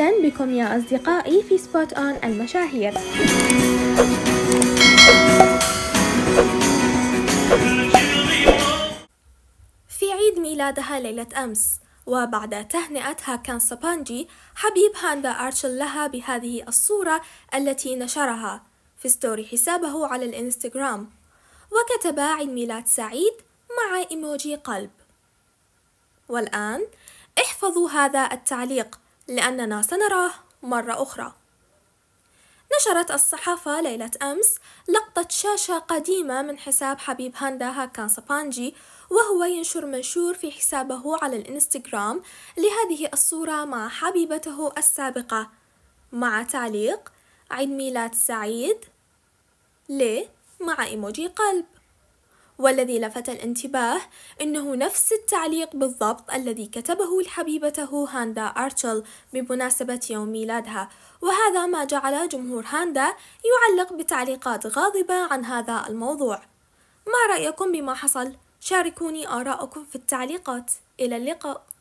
أهلا بكم يا أصدقائي في سبوت أون المشاهير في عيد ميلادها ليلة أمس وبعد تهنئتها كان سبانجي حبيب هاندا أرشل لها بهذه الصورة التي نشرها في ستوري حسابه على الإنستغرام وكتب عيد ميلاد سعيد مع إيموجي قلب والآن احفظوا هذا التعليق لأننا سنراه مرة أخرى نشرت الصحافة ليلة أمس لقطة شاشة قديمة من حساب حبيب هاندا هاكان سبانجي وهو ينشر منشور في حسابه على الإنستغرام لهذه الصورة مع حبيبته السابقة مع تعليق عيد ميلاد سعيد ليه مع إيموجي قلب والذي لفت الانتباه أنه نفس التعليق بالضبط الذي كتبه لحبيبته هاندا أرتشل بمناسبة يوم ميلادها وهذا ما جعل جمهور هاندا يعلق بتعليقات غاضبة عن هذا الموضوع ما رأيكم بما حصل؟ شاركوني آراءكم في التعليقات إلى اللقاء